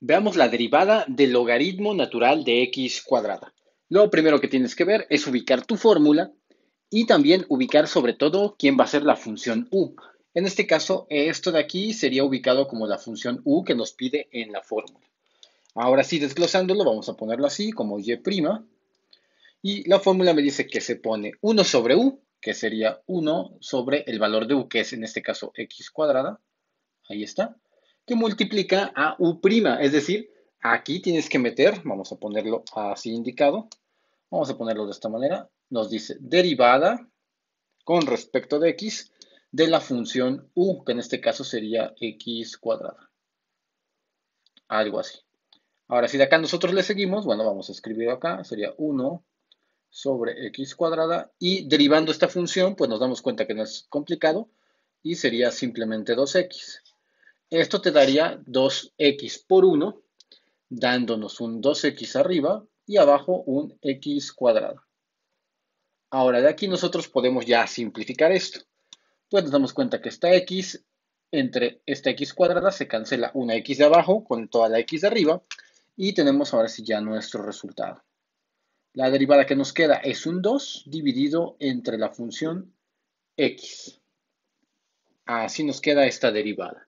Veamos la derivada del logaritmo natural de x cuadrada. Lo primero que tienes que ver es ubicar tu fórmula y también ubicar sobre todo quién va a ser la función u. En este caso, esto de aquí sería ubicado como la función u que nos pide en la fórmula. Ahora sí, desglosándolo, vamos a ponerlo así como y'. Y la fórmula me dice que se pone 1 sobre u, que sería 1 sobre el valor de u, que es en este caso x cuadrada. Ahí está que multiplica a U', es decir, aquí tienes que meter, vamos a ponerlo así indicado, vamos a ponerlo de esta manera, nos dice derivada con respecto de x de la función u, que en este caso sería x cuadrada. Algo así. Ahora, si de acá nosotros le seguimos, bueno, vamos a escribir acá, sería 1 sobre x cuadrada, y derivando esta función, pues nos damos cuenta que no es complicado, y sería simplemente 2x. Esto te daría 2x por 1, dándonos un 2x arriba y abajo un x cuadrado. Ahora de aquí nosotros podemos ya simplificar esto. Pues nos damos cuenta que esta x entre esta x cuadrada se cancela una x de abajo con toda la x de arriba y tenemos ahora sí ya nuestro resultado. La derivada que nos queda es un 2 dividido entre la función x. Así nos queda esta derivada.